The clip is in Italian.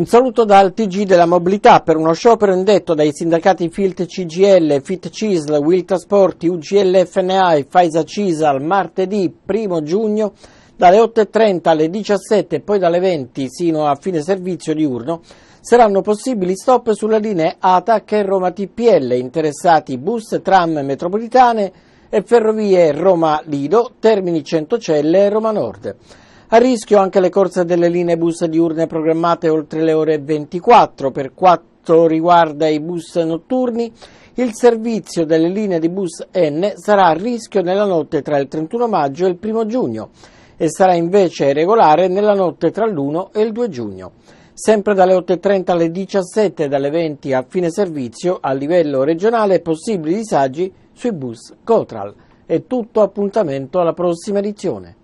Un saluto dal TG della mobilità per uno sciopero indetto dai sindacati FILT CGL, FIT CISL, WIL Trasporti, UGL e FAISA CISL martedì 1 giugno dalle 8.30 alle 17 e poi dalle 20 sino a fine servizio diurno saranno possibili stop sulle linee ATAC e Roma TPL interessati bus, tram metropolitane e ferrovie Roma Lido, Termini Centocelle e Roma Nord. A rischio anche le corse delle linee bus diurne programmate oltre le ore 24 per quanto riguarda i bus notturni il servizio delle linee di bus N sarà a rischio nella notte tra il 31 maggio e il 1 giugno e sarà invece regolare nella notte tra l'1 e il 2 giugno. Sempre dalle 8.30 alle 17 e dalle 20 a fine servizio a livello regionale possibili disagi sui bus Cotral. È tutto appuntamento alla prossima edizione.